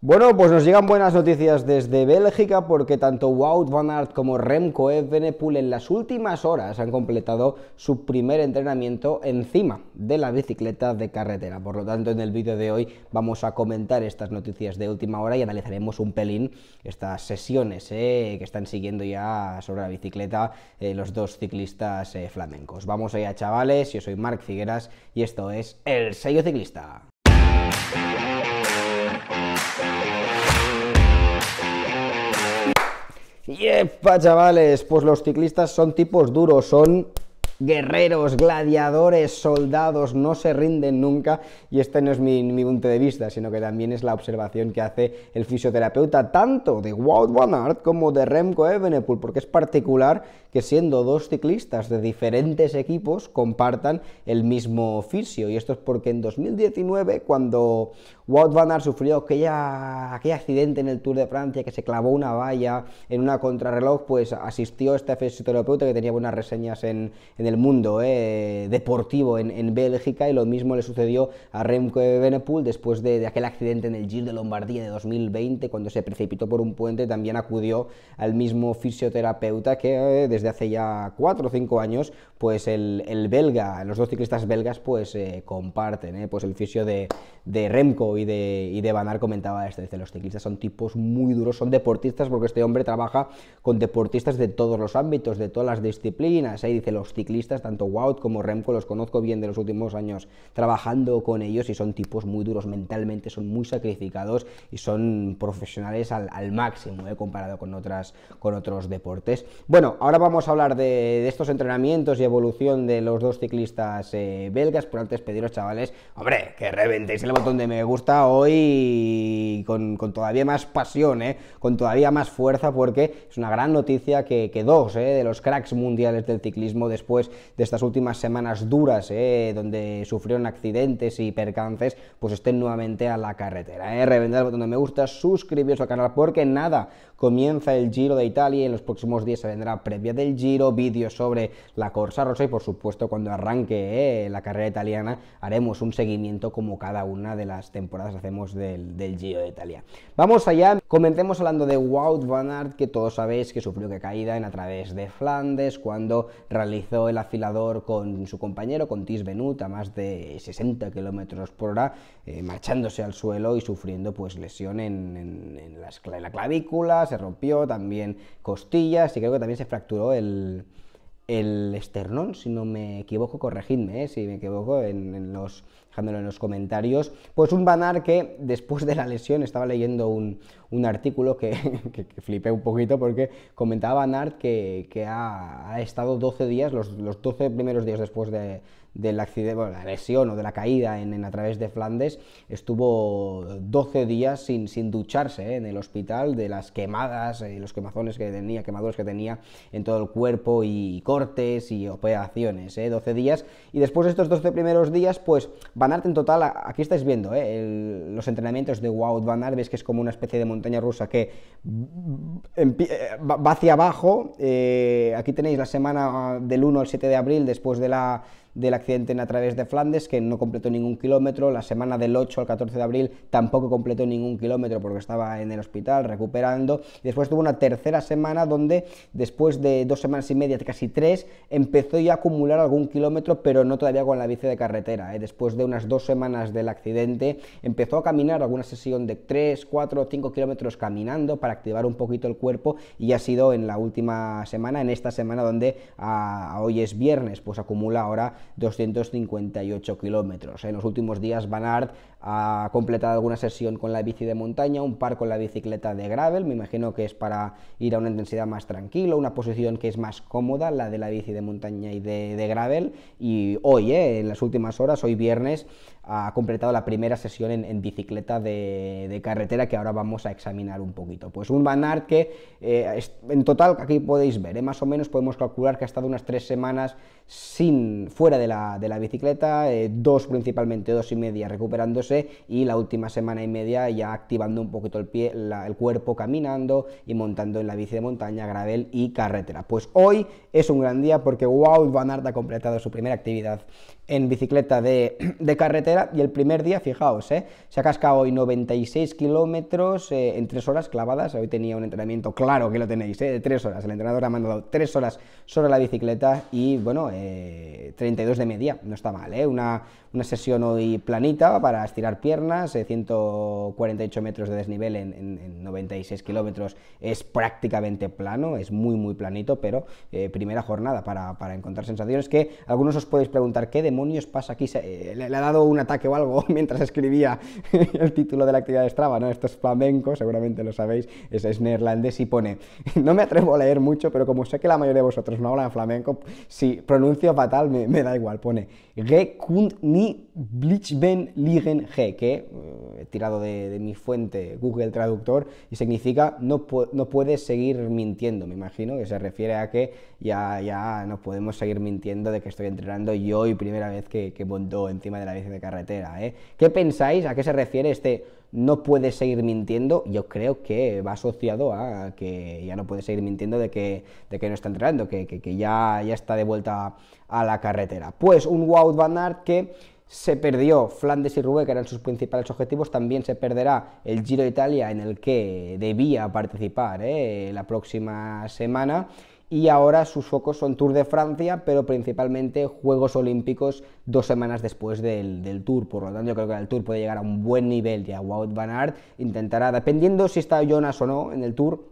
Bueno, pues nos llegan buenas noticias desde Bélgica porque tanto Wout van Aert como Remco Evenepoel en las últimas horas han completado su primer entrenamiento encima de la bicicleta de carretera. Por lo tanto, en el vídeo de hoy vamos a comentar estas noticias de última hora y analizaremos un pelín estas sesiones eh, que están siguiendo ya sobre la bicicleta eh, los dos ciclistas eh, flamencos. Vamos allá, chavales. Yo soy Marc Figueras y esto es El Sello Ciclista. ¡Yepa, chavales! Pues los ciclistas son tipos duros, son guerreros, gladiadores, soldados, no se rinden nunca y este no es mi, punto de vista, sino que también es la observación que hace el fisioterapeuta tanto de Wout Van Aert como de Remco Evenepoel, porque es particular que siendo dos ciclistas de diferentes equipos compartan el mismo fisio. Y esto es porque en 2019, cuando Wout van Aert sufrió aquel accidente en el Tour de Francia, que se clavó una valla en una contrarreloj, pues asistió este fisioterapeuta que tenía buenas reseñas en, el mundo eh, deportivo en, Bélgica, y lo mismo le sucedió a Remco Evenepoel después de, aquel accidente en el Giro de Lombardía de 2020, cuando se precipitó por un puente, también acudió al mismo fisioterapeuta que... Eh, desde hace ya 4 o 5 años, pues el, el belga, los dos ciclistas belgas, pues eh, comparten, eh, pues el fisio de, Remco y de, y de comentaba esto, dice, los ciclistas son tipos muy duros, son deportistas, porque este hombre trabaja con deportistas de todos los ámbitos, de todas las disciplinas, ahí dice, los ciclistas, tanto Wout como Remco, los conozco bien de los últimos años trabajando con ellos y son tipos muy duros mentalmente, son muy sacrificados y son profesionales al, máximo, eh, comparado con, otras, con otros deportes. Bueno, ahora vamos vamos a hablar de, estos entrenamientos y evolución de los dos ciclistas eh, belgas, pero antes pediros, chavales, hombre, que reventéis el botón de me gusta hoy con, con todavía más pasión, eh, con todavía más fuerza, porque es una gran noticia que, dos eh, de los cracks mundiales del ciclismo, después de estas últimas semanas duras, donde sufrieron accidentes y percances, pues estén nuevamente a la carretera. Eh. Reventad el botón de me gusta, suscribiros al canal, porque nada comienza el Giro de Italia y en los próximos días se vendrá previa del Giro, vídeo sobre la Corsa Rosa y por supuesto cuando arranque eh, la carrera italiana haremos un seguimiento como cada una de las temporadas hacemos del, Giro de Italia. Vamos allá, comencemos hablando de Wout van Aert que todos sabéis que sufrió que caída en a través de Flandes cuando realizó el afilador con su compañero, con Tis Benut, a más de 60 kilómetros por hora, eh, marchándose al suelo y sufriendo pues lesión en, las, en la clavícula, se rompió también costillas y creo que también se fracturó el, esternón, si no me equivoco, corregidme ¿eh? si me equivoco en, en, los, dejándolo en los comentarios. Pues un Banar que después de la lesión estaba leyendo un, artículo que, flipé un poquito porque comentaba Banar que, ha, estado 12 días, los, los, 12 primeros días después de, del accidente, bueno, la lesión o de la caída en, a través de Flandes, estuvo 12 días sin, sin ducharse ¿eh? en el hospital de las quemadas, eh, los quemazones que tenía, quemaduras que tenía en todo el cuerpo y cortes y operaciones, ¿eh? 12 días. Y después de estos 12 primeros días, pues Van Aert en total, aquí estáis viendo ¿eh? los entrenamientos de Wout Van Aert, ves que es como una especie de montaña rusa que va hacia abajo. aquí tenéis la semana del 1 al 7 de abril después de la del accidente en a través de Flandes, que no completó ningún kilómetro, la semana del 8 al 14 de abril tampoco completó ningún kilómetro porque estaba en el hospital recuperando, después tuvo una tercera semana donde después de dos semanas y media, casi tres, empezó ya a acumular algún kilómetro, pero no todavía con la bici de carretera, ¿eh? después de unas dos semanas del accidente, empezó a caminar alguna sesión de 3, 4 o 5 kilómetros caminando para activar un poquito el cuerpo y ha sido en la última semana, en esta semana donde ah, hoy es viernes, pues acumula ahora 258 kilómetros. En los últimos días, Van ha completado alguna sesión con la bici de montaña, un par con la bicicleta de gravel, me imagino que es para ir a una intensidad más tranquila, una posición que es más cómoda, la de la bici de montaña y de, gravel, y hoy, eh, en las últimas horas, hoy viernes, ha completado la primera sesión en, bicicleta de, carretera que ahora vamos a examinar un poquito. Pues un Van que eh, en total, aquí podéis ver, eh, más o menos podemos calcular que ha estado unas tres semanas sin, fuera de la, de la bicicleta, eh, dos principalmente, dos y media, recuperándose y la última semana y media ya activando un poquito el pie, el cuerpo caminando y montando en la bici de montaña, gravel y carretera. Pues hoy es un gran día porque Wow Van Aert ha completado su primera actividad en bicicleta de, carretera y el primer día, fijaos, ¿eh? se ha cascado hoy 96 kilómetros eh, en 3 horas clavadas, hoy tenía un entrenamiento, claro que lo tenéis, ¿eh? de 3 horas, el entrenador ha mandado 3 horas sobre la bicicleta y bueno, 32 de media, no está mal, una, sesión hoy planita para tirar piernas, 148 eh, metros de desnivel en, 96 kilómetros es prácticamente plano, es muy muy planito, pero eh, primera jornada para, encontrar sensaciones que algunos os podéis preguntar, ¿qué demonios pasa aquí? Eh, ¿Le, ha dado un ataque o algo mientras escribía el título de la actividad de Strava? ¿no? Esto es flamenco, seguramente lo sabéis, es, neerlandés y pone, no me atrevo a leer mucho, pero como sé que la mayoría de vosotros no hablan flamenco, si pronuncio fatal me, da igual, pone ni Blitzben G, que eh, he tirado de, mi fuente Google Traductor y significa no, no, puedes seguir mintiendo, me imagino, que se refiere a que ya, ya no podemos seguir mintiendo de que estoy entrenando yo y primera vez que, montó encima de la bici de carretera. ¿eh? ¿Qué pensáis? ¿A qué se refiere este no puedes seguir mintiendo, yo creo que va asociado a que ya no puedes seguir mintiendo de que, de que no está entrenando, que, ya, ya, está de vuelta a la carretera. Pues un Wout Van que se perdió Flandes y Rubé, que eran sus principales objetivos, también se perderá el Giro de Italia en el que debía participar eh, la próxima semana y ahora sus focos son Tour de Francia, pero principalmente Juegos Olímpicos dos semanas después del, Tour. Por lo tanto, yo creo que el Tour puede llegar a un buen nivel a Wout Van Aert intentará, dependiendo si está Jonas o no en el Tour,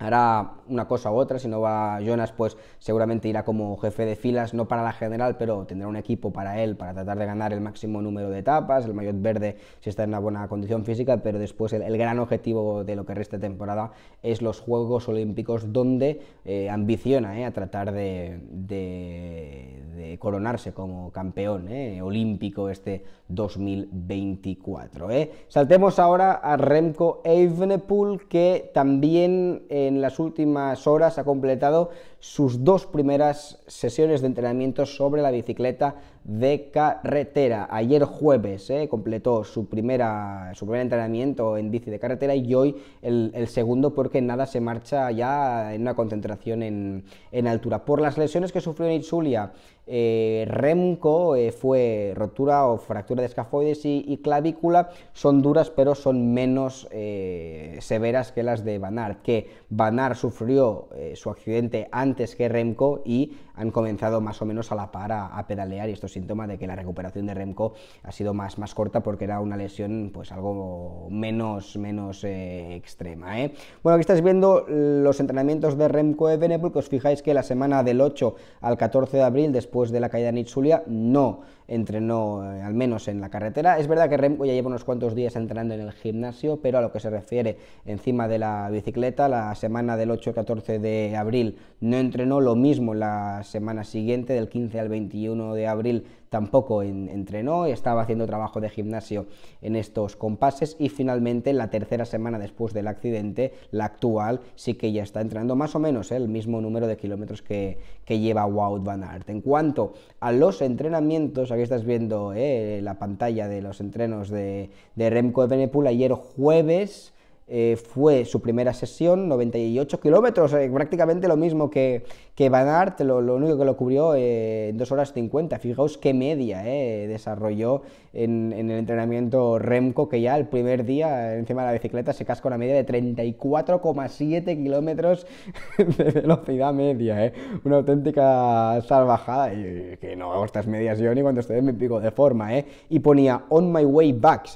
hará una cosa u otra, si no va Jonas, pues seguramente irá como jefe de filas, no para la general, pero tendrá un equipo para él, para tratar de ganar el máximo número de etapas, el maillot verde si está en una buena condición física, pero después el, gran objetivo de lo que resta temporada es los Juegos Olímpicos, donde eh, ambiciona eh, a tratar de eh, coronarse como campeón eh, olímpico este 2024. Eh. Saltemos ahora a Remco Evenepoel, que también en las últimas horas ha completado sus dos primeras sesiones de entrenamiento sobre la bicicleta de carretera. Ayer jueves eh, completó su, primera, su primer entrenamiento en bici de carretera y hoy el, segundo porque nada se marcha ya en una concentración en, altura. Por las lesiones que sufrió en Itzulia, eh, Remco eh, fue rotura o fractura de escafoides y, clavícula, son duras pero son menos severas que las de Banar, que Banar sufrió su accidente antes antes que Remco y han comenzado más o menos a la par a, pedalear y esto es síntoma de que la recuperación de Remco ha sido más, más corta porque era una lesión pues algo menos, menos eh, extrema. ¿eh? Bueno, aquí estáis viendo los entrenamientos de Remco de os fijáis que la semana del 8 al 14 de abril, después de la caída en Itzulia, no entrenó eh, al menos en la carretera. Es verdad que Remco ya lleva unos cuantos días entrenando en el gimnasio, pero a lo que se refiere encima de la bicicleta, la semana del 8 al 14 de abril no entrenó lo mismo las semana siguiente, del 15 al 21 de abril, tampoco entrenó, estaba haciendo trabajo de gimnasio en estos compases y finalmente la tercera semana después del accidente, la actual, sí que ya está entrenando más o menos ¿eh? el mismo número de kilómetros que, lleva Wout Van Aert. En cuanto a los entrenamientos, aquí estás viendo ¿eh? la pantalla de los entrenos de, Remco de ayer jueves, eh, fue su primera sesión, 98 kilómetros, eh, prácticamente lo mismo que, que Van Aert, lo, único que lo cubrió eh, en 2 horas 50. Fijaos qué media desarrolló en, el entrenamiento Remco, que ya el primer día encima de la bicicleta se casca una media de 34,7 kilómetros de velocidad media, una auténtica salvajada. Y, que no hago estas medias yo ni cuando estoy en mi pico de forma, Y ponía On My Way Back,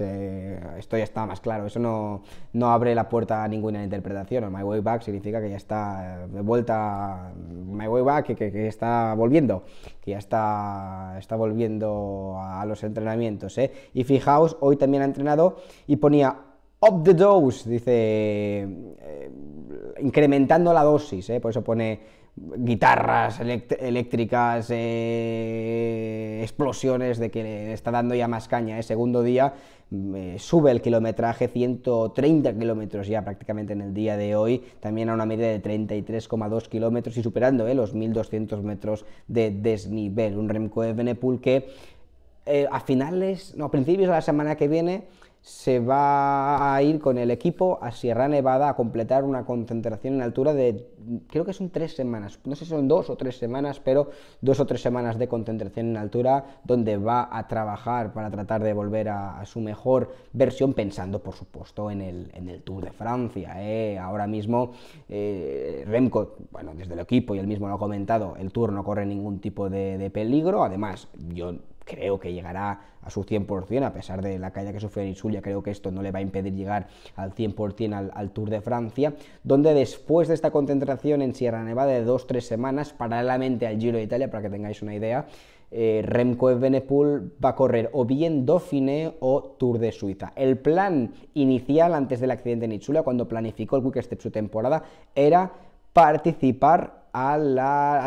esto ya estaba más claro, eso no, no abre la puerta a ninguna interpretación. My Way Back significa que ya está eh, de vuelta, My Way Back, que, está volviendo, que ya está, está volviendo a los entrenamientos. ¿eh? Y fijaos, hoy también ha entrenado y ponía up the dose, dice, eh, incrementando la dosis, por eso pone guitarras eléctricas, explosiones de que está dando ya más caña. El ¿eh? segundo día mm, eh, sube el kilometraje, 130 kilómetros ya prácticamente en el día de hoy, también a una media de 33,2 kilómetros y superando ¿eh? los 1.200 metros de desnivel. Un Remco Evenepoel que a finales, no, a principios de la semana que viene se va a ir con el equipo a Sierra Nevada a completar una concentración en altura de, creo que son tres semanas, no sé si son dos o tres semanas, pero dos o tres semanas de concentración en altura donde va a trabajar para tratar de volver a, su mejor versión, pensando por supuesto en el, en el Tour de Francia. ¿eh? Ahora mismo eh, Remco, bueno, desde el equipo y él mismo lo ha comentado, el Tour no corre ningún tipo de, de peligro, además yo creo que llegará a su 100%, a pesar de la caída que sufrió Nitsulia, creo que esto no le va a impedir llegar al 100% al, Tour de Francia, donde después de esta concentración en Sierra Nevada de 2-3 semanas, paralelamente al Giro de Italia, para que tengáis una idea, eh, Remco Evenepoel va a correr o bien Dauphiné o Tour de Suiza. El plan inicial antes del accidente en Itzulia, cuando planificó el Quick Step su temporada, era participar al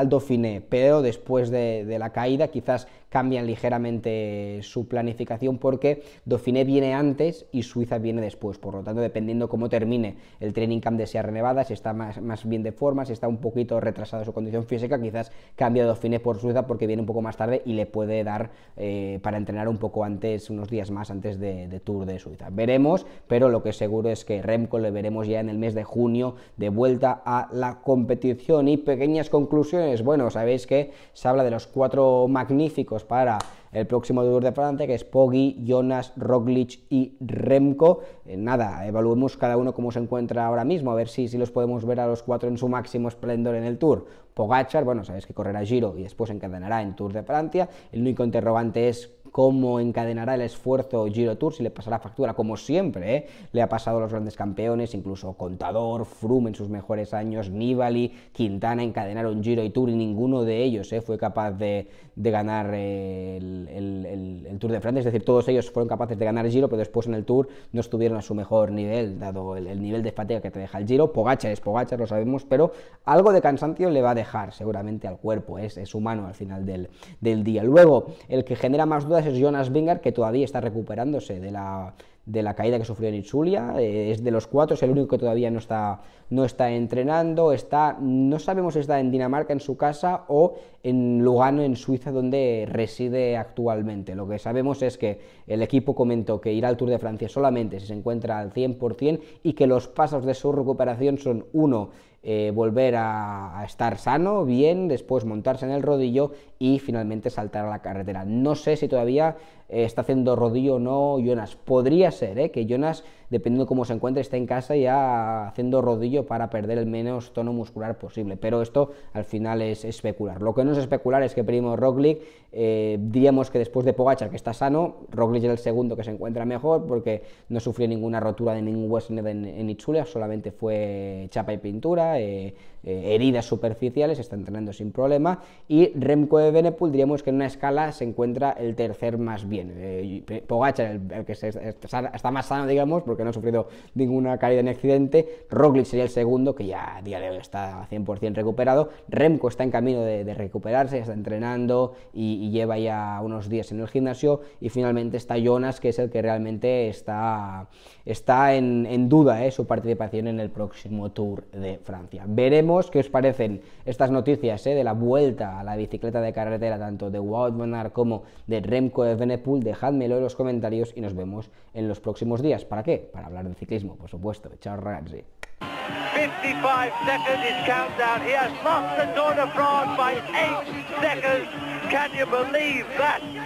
Dauphiné, pero después de, la caída quizás cambian ligeramente su planificación porque Dauphiné viene antes y Suiza viene después. Por lo tanto, dependiendo cómo termine el training camp de Sierra Nevada, si está más, bien de forma, si está un poquito retrasada su condición física, quizás cambia Dauphiné por Suiza porque viene un poco más tarde y le puede dar eh, para entrenar un poco antes, unos días más antes de, de Tour de Suiza. Veremos, pero lo que seguro es que Remco le veremos ya en el mes de junio de vuelta a la competición. Y pequeñas conclusiones. Bueno, sabéis que se habla de los cuatro magníficos para el próximo Tour de Francia, que es Poggi, Jonas, Roglic y Remco. Eh, nada, evaluemos cada uno cómo se encuentra ahora mismo, a ver si, si los podemos ver a los cuatro en su máximo esplendor en el Tour. Pogachar, bueno, sabes que correrá Giro y después encadenará en Tour de Francia. El único interrogante es cómo encadenará el esfuerzo Giro Tour si le pasará factura, como siempre, ¿eh? le ha pasado a los grandes campeones, incluso Contador, Froome en sus mejores años, Nibali, Quintana encadenaron Giro y Tour y ninguno de ellos ¿eh? fue capaz de, ganar eh, el, Tour de Francia, es decir, todos ellos fueron capaces de ganar Giro, pero después en el Tour no estuvieron a su mejor nivel, dado el, nivel de fatiga que te deja el Giro, Pogacha es Pogacha, lo sabemos, pero algo de cansancio le va a dejar seguramente al cuerpo, es, humano al final del, día. Luego, el que genera más dudas es Jonas Binger que todavía está recuperándose de la de la caída que sufrió en Insulia eh, es de los cuatro, es el único que todavía no está, no está entrenando, está, no sabemos si está en Dinamarca en su casa o en Lugano en Suiza donde reside actualmente. Lo que sabemos es que el equipo comentó que irá al Tour de Francia solamente si se encuentra al 100% y que los pasos de su recuperación son uno, eh, volver a, estar sano, bien, después montarse en el rodillo y finalmente saltar a la carretera. No sé si todavía eh, está haciendo rodillo o no Jonas. Podría ser eh, que Jonas, dependiendo de cómo se encuentre, está en casa ya haciendo rodillo para perder el menos tono muscular posible. Pero esto al final es especular. Lo que no es especular es que Primo Roglic eh, diríamos que después de Pogachar, que está sano, Roglic es el segundo que se encuentra mejor porque no sufrió ninguna rotura de ningún hueso en, en Itzulia, solamente fue chapa y pintura, eh, eh, heridas superficiales, está entrenando sin problema. Y Remco de Benepul, diríamos que en una escala se encuentra el tercer más bien. Pogachar, que está más sano, digamos, porque no ha sufrido ninguna caída en accidente. Roglic sería el segundo, que ya a día de hoy está 100% recuperado. Remco está en camino de, recuperarse, está entrenando y lleva ya unos días en el gimnasio. Y finalmente está Jonas, que es el que realmente está, está en, duda ¿eh? su participación en el próximo Tour de Francia. Veremos qué os parecen estas noticias ¿eh? de la vuelta a la bicicleta de carretera, tanto de Wout Van Aert como de Remco de dejadme Dejadmelo en los comentarios y nos vemos en los próximos días. ¿Para qué? Para hablar de ciclismo, por supuesto. Chao, ragazzi. countdown. 8 Can you believe that?